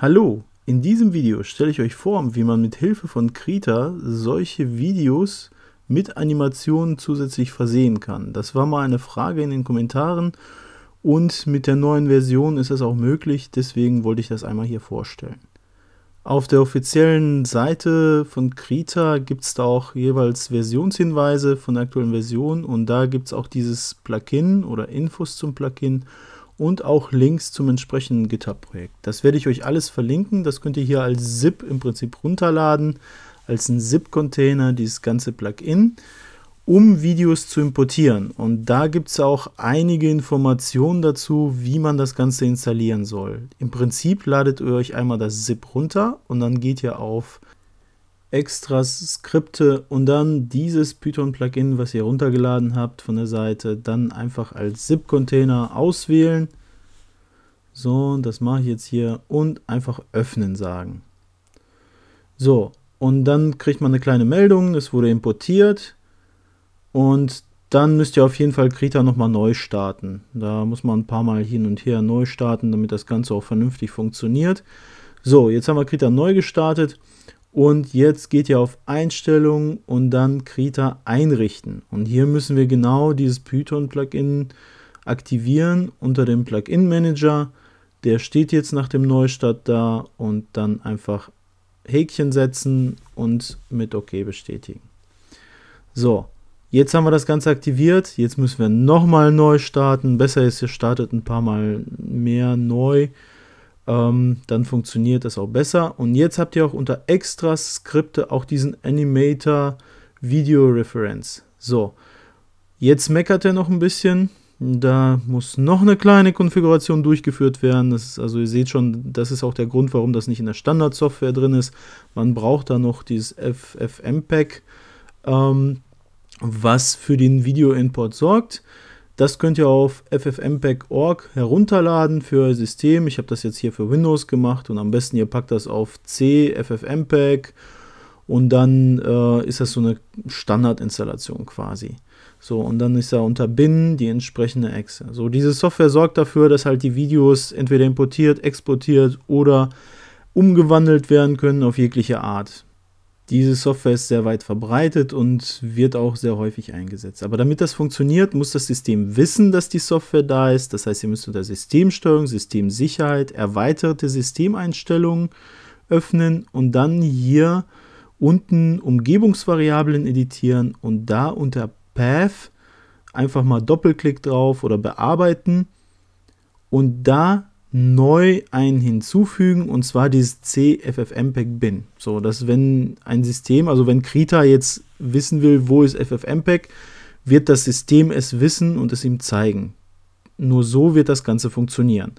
Hallo, in diesem Video stelle ich euch vor, wie man mit Hilfe von Krita solche Videos mit Animationen zusätzlich versehen kann. Das war mal eine Frage in den Kommentaren und mit der neuen Version ist das auch möglich, deswegen wollte ich das einmal hier vorstellen. Auf der offiziellen Seite von Krita gibt es da auch jeweils Versionshinweise von der aktuellen Version und da gibt es auch dieses Plugin oder Infos zum Plugin und auch Links zum entsprechenden GitHub-Projekt. Das werde ich euch alles verlinken. Das könnt ihr hier als ZIP im Prinzip runterladen, als ein ZIP-Container, dieses ganze Plugin, um Videos zu importieren. Und da gibt es auch einige Informationen dazu, wie man das Ganze installieren soll. Im Prinzip ladet ihr euch einmal das ZIP runter und dann geht ihr auf Extras, Skripte und dann dieses Python-Plugin, was ihr runtergeladen habt von der Seite, dann einfach als ZIP-Container auswählen so, das mache ich jetzt hier und einfach öffnen sagen. So, und dann kriegt man eine kleine Meldung, es wurde importiert und dann müsst ihr auf jeden Fall Krita nochmal neu starten. Da muss man ein paar Mal hin und her neu starten, damit das Ganze auch vernünftig funktioniert. So, jetzt haben wir Krita neu gestartet und jetzt geht ihr auf Einstellungen und dann Krita einrichten. Und hier müssen wir genau dieses Python-Plugin aktivieren unter dem Plugin-Manager der steht jetzt nach dem Neustart da und dann einfach Häkchen setzen und mit OK bestätigen. So, jetzt haben wir das Ganze aktiviert. Jetzt müssen wir nochmal neu starten. Besser ist, ihr startet ein paar Mal mehr neu. Ähm, dann funktioniert das auch besser. Und jetzt habt ihr auch unter Extra Skripte auch diesen Animator Video Reference. So, jetzt meckert er noch ein bisschen da muss noch eine kleine Konfiguration durchgeführt werden. Ist, also ihr seht schon, das ist auch der Grund, warum das nicht in der Standardsoftware drin ist. Man braucht da noch dieses FFmpeg, ähm, was für den Video-Import sorgt. Das könnt ihr auf ffmpeg.org herunterladen für euer System. Ich habe das jetzt hier für Windows gemacht und am besten ihr packt das auf C, ffmpeg und dann äh, ist das so eine Standardinstallation quasi. So, und dann ist da unter Bin die entsprechende Exe. So, diese Software sorgt dafür, dass halt die Videos entweder importiert, exportiert oder umgewandelt werden können auf jegliche Art. Diese Software ist sehr weit verbreitet und wird auch sehr häufig eingesetzt. Aber damit das funktioniert, muss das System wissen, dass die Software da ist. Das heißt, ihr müsst unter Systemsteuerung, Systemsicherheit, erweiterte Systemeinstellungen öffnen und dann hier unten Umgebungsvariablen editieren und da unter Path, einfach mal Doppelklick drauf oder bearbeiten und da neu einen hinzufügen und zwar dieses CFFmpeg bin. So, dass wenn ein System, also wenn Krita jetzt wissen will, wo ist FFmpeg, wird das System es wissen und es ihm zeigen. Nur so wird das Ganze funktionieren.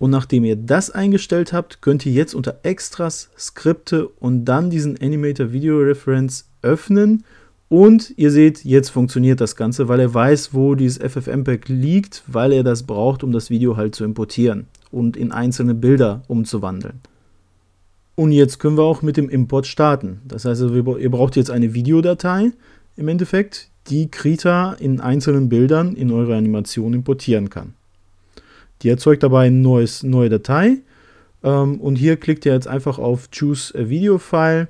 Und nachdem ihr das eingestellt habt, könnt ihr jetzt unter Extras, Skripte und dann diesen Animator Video Reference öffnen und ihr seht, jetzt funktioniert das Ganze, weil er weiß, wo dieses FFmpeg liegt, weil er das braucht, um das Video halt zu importieren und in einzelne Bilder umzuwandeln. Und jetzt können wir auch mit dem Import starten. Das heißt, also, ihr braucht jetzt eine Videodatei im Endeffekt, die Krita in einzelnen Bildern in eure Animation importieren kann. Die erzeugt dabei eine neue Datei. Ähm, und hier klickt ihr jetzt einfach auf Choose a Video File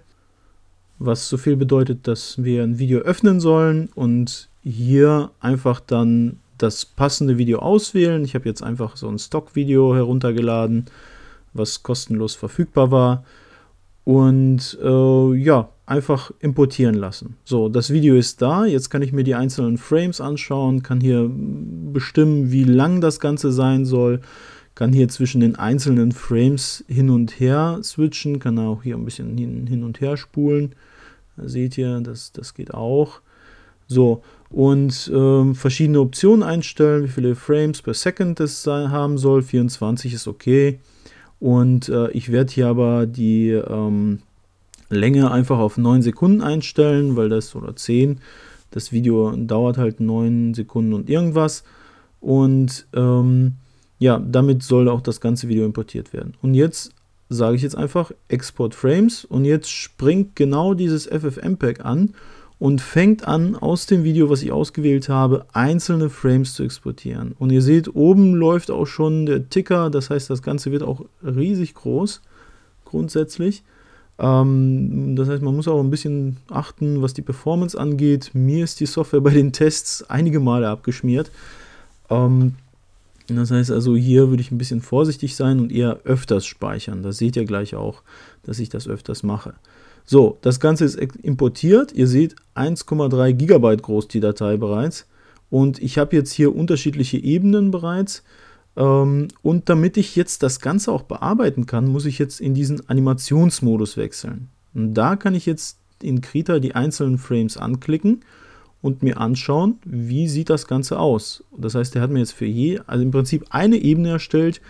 was so viel bedeutet, dass wir ein Video öffnen sollen und hier einfach dann das passende Video auswählen. Ich habe jetzt einfach so ein Stock-Video heruntergeladen, was kostenlos verfügbar war. Und äh, ja, einfach importieren lassen. So, das Video ist da. Jetzt kann ich mir die einzelnen Frames anschauen, kann hier bestimmen, wie lang das Ganze sein soll kann hier zwischen den einzelnen Frames hin und her switchen, kann auch hier ein bisschen hin, hin und her spulen. Da seht ihr, das, das geht auch. So, und ähm, verschiedene Optionen einstellen, wie viele Frames per Second das haben soll. 24 ist okay. Und äh, ich werde hier aber die ähm, Länge einfach auf 9 Sekunden einstellen, weil das oder 10. Das Video dauert halt 9 Sekunden und irgendwas. Und ähm, ja, damit soll auch das ganze Video importiert werden. Und jetzt sage ich jetzt einfach Export Frames und jetzt springt genau dieses FFmpeg an und fängt an, aus dem Video, was ich ausgewählt habe, einzelne Frames zu exportieren. Und ihr seht, oben läuft auch schon der Ticker, das heißt, das Ganze wird auch riesig groß, grundsätzlich. Ähm, das heißt, man muss auch ein bisschen achten, was die Performance angeht. Mir ist die Software bei den Tests einige Male abgeschmiert. Ähm, das heißt also, hier würde ich ein bisschen vorsichtig sein und eher öfters speichern. Das seht ihr gleich auch, dass ich das öfters mache. So, das Ganze ist importiert. Ihr seht 1,3 GB groß die Datei bereits. Und ich habe jetzt hier unterschiedliche Ebenen bereits. Ähm, und damit ich jetzt das Ganze auch bearbeiten kann, muss ich jetzt in diesen Animationsmodus wechseln. Und da kann ich jetzt in Krita die einzelnen Frames anklicken und mir anschauen, wie sieht das Ganze aus. Das heißt, er hat mir jetzt für je, also im Prinzip eine Ebene erstellt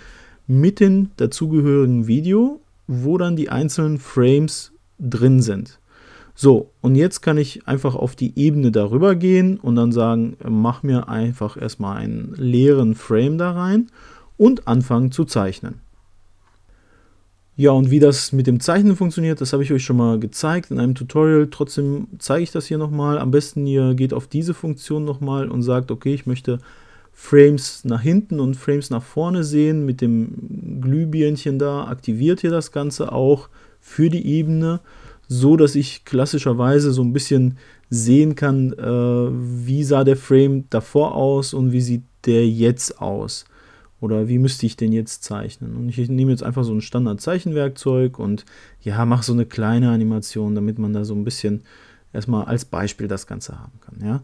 mit dem dazugehörigen Video, wo dann die einzelnen Frames drin sind. So, und jetzt kann ich einfach auf die Ebene darüber gehen und dann sagen, mach mir einfach erstmal einen leeren Frame da rein und anfangen zu zeichnen. Ja, und wie das mit dem Zeichnen funktioniert, das habe ich euch schon mal gezeigt in einem Tutorial. Trotzdem zeige ich das hier nochmal. Am besten ihr geht auf diese Funktion nochmal und sagt, okay, ich möchte Frames nach hinten und Frames nach vorne sehen. Mit dem Glühbirnchen da aktiviert ihr das Ganze auch für die Ebene, so dass ich klassischerweise so ein bisschen sehen kann, äh, wie sah der Frame davor aus und wie sieht der jetzt aus. Oder wie müsste ich denn jetzt zeichnen? Und ich nehme jetzt einfach so ein Standard-Zeichenwerkzeug und ja, mache so eine kleine Animation, damit man da so ein bisschen erstmal als Beispiel das Ganze haben kann. Ja?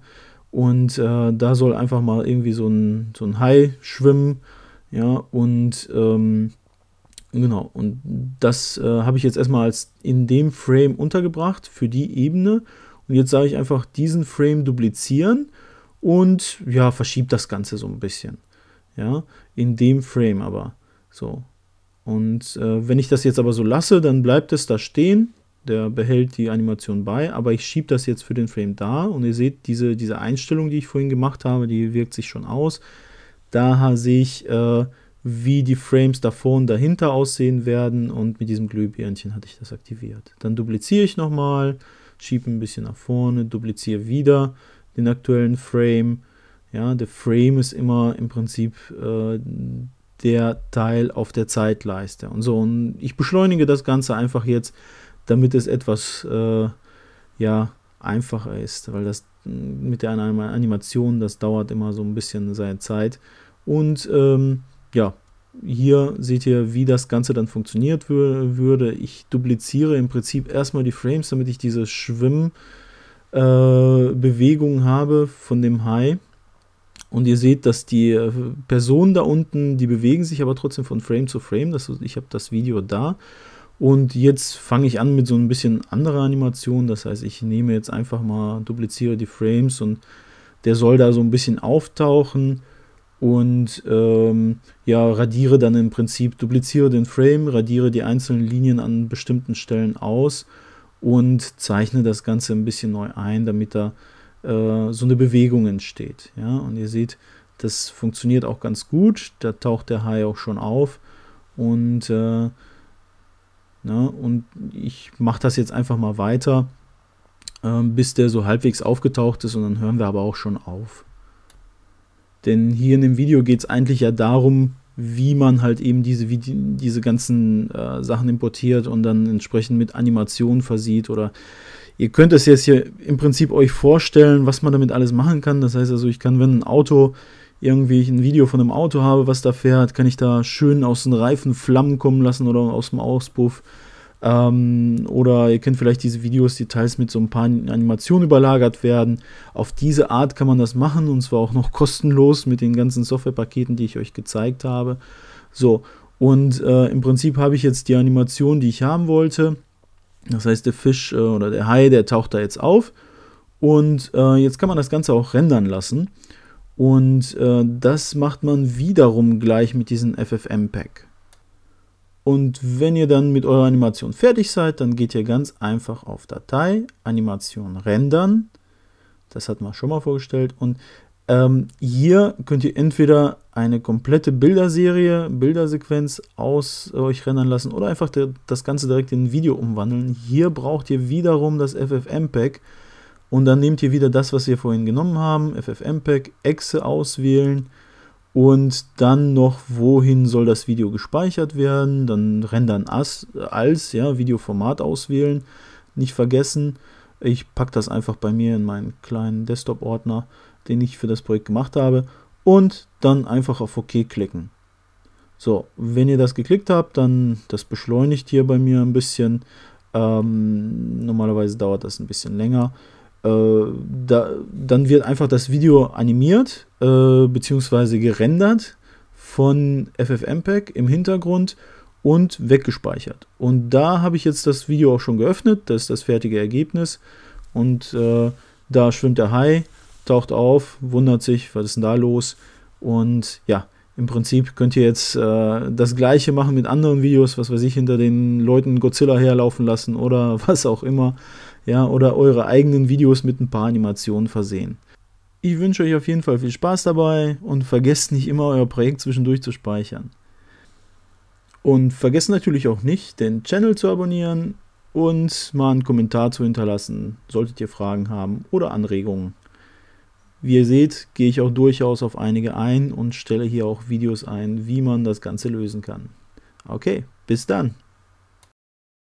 Und äh, da soll einfach mal irgendwie so ein, so ein Hai schwimmen. Ja, und ähm, genau, und das äh, habe ich jetzt erstmal als in dem Frame untergebracht für die Ebene. Und jetzt sage ich einfach diesen Frame duplizieren und ja, verschiebt das Ganze so ein bisschen ja, in dem Frame aber. So. Und äh, wenn ich das jetzt aber so lasse, dann bleibt es da stehen, der behält die Animation bei, aber ich schiebe das jetzt für den Frame da und ihr seht, diese, diese Einstellung, die ich vorhin gemacht habe, die wirkt sich schon aus. Da sehe ich, äh, wie die Frames davor und dahinter aussehen werden und mit diesem Glühbirnchen hatte ich das aktiviert. Dann dupliziere ich nochmal, schiebe ein bisschen nach vorne, dupliziere wieder den aktuellen Frame, ja, der Frame ist immer im Prinzip äh, der Teil auf der Zeitleiste. Und so, und ich beschleunige das Ganze einfach jetzt, damit es etwas äh, ja, einfacher ist, weil das hm, mit der Animation, das dauert immer so ein bisschen seine Zeit. Und ähm, ja, hier seht ihr, wie das Ganze dann funktioniert würde. Ich dupliziere im Prinzip erstmal die Frames, damit ich diese Schwimmbewegung äh, habe von dem High. Und ihr seht, dass die äh, Personen da unten, die bewegen sich aber trotzdem von Frame zu Frame. Das, ich habe das Video da. Und jetzt fange ich an mit so ein bisschen anderer Animation. Das heißt, ich nehme jetzt einfach mal, dupliziere die Frames und der soll da so ein bisschen auftauchen und ähm, ja, radiere dann im Prinzip, dupliziere den Frame, radiere die einzelnen Linien an bestimmten Stellen aus und zeichne das Ganze ein bisschen neu ein, damit er äh, so eine Bewegung entsteht. Ja? Und ihr seht, das funktioniert auch ganz gut. Da taucht der Hai auch schon auf. Und, äh, na, ne, und ich mache das jetzt einfach mal weiter, äh, bis der so halbwegs aufgetaucht ist. Und dann hören wir aber auch schon auf. Denn hier in dem Video geht es eigentlich ja darum, wie man halt eben diese, diese ganzen äh, Sachen importiert und dann entsprechend mit Animationen versieht oder Ihr könnt es jetzt hier im Prinzip euch vorstellen, was man damit alles machen kann. Das heißt also, ich kann, wenn ein Auto irgendwie ein Video von einem Auto habe, was da fährt, kann ich da schön aus den Reifen Flammen kommen lassen oder aus dem Auspuff. Ähm, oder ihr kennt vielleicht diese Videos, die teils mit so ein paar Animationen überlagert werden. Auf diese Art kann man das machen und zwar auch noch kostenlos mit den ganzen Softwarepaketen, die ich euch gezeigt habe. So, und äh, im Prinzip habe ich jetzt die Animation, die ich haben wollte. Das heißt, der Fisch äh, oder der Hai, der taucht da jetzt auf. Und äh, jetzt kann man das Ganze auch rendern lassen. Und äh, das macht man wiederum gleich mit diesem FFmpeg. Und wenn ihr dann mit eurer Animation fertig seid, dann geht ihr ganz einfach auf Datei, Animation rendern. Das hatten wir schon mal vorgestellt. Und ähm, hier könnt ihr entweder eine komplette Bilderserie, Bildersequenz aus euch rendern lassen oder einfach de, das Ganze direkt in ein Video umwandeln. Hier braucht ihr wiederum das FFmpeg und dann nehmt ihr wieder das, was wir vorhin genommen haben, FFmpeg, Exe auswählen und dann noch, wohin soll das Video gespeichert werden, dann rendern als, als ja, Videoformat auswählen, nicht vergessen. Ich packe das einfach bei mir in meinen kleinen Desktop-Ordner den ich für das Projekt gemacht habe und dann einfach auf OK klicken. So, wenn ihr das geklickt habt, dann das beschleunigt hier bei mir ein bisschen. Ähm, normalerweise dauert das ein bisschen länger. Äh, da, dann wird einfach das Video animiert äh, bzw. gerendert von FFmpeg im Hintergrund und weggespeichert. Und da habe ich jetzt das Video auch schon geöffnet, das ist das fertige Ergebnis. Und äh, da schwimmt der Hai taucht auf, wundert sich, was ist denn da los? Und ja, im Prinzip könnt ihr jetzt äh, das gleiche machen mit anderen Videos, was weiß ich, hinter den Leuten Godzilla herlaufen lassen oder was auch immer. Ja, oder eure eigenen Videos mit ein paar Animationen versehen. Ich wünsche euch auf jeden Fall viel Spaß dabei und vergesst nicht immer euer Projekt zwischendurch zu speichern. Und vergesst natürlich auch nicht, den Channel zu abonnieren und mal einen Kommentar zu hinterlassen, solltet ihr Fragen haben oder Anregungen. Wie ihr seht, gehe ich auch durchaus auf einige ein und stelle hier auch Videos ein, wie man das Ganze lösen kann. Okay, bis dann.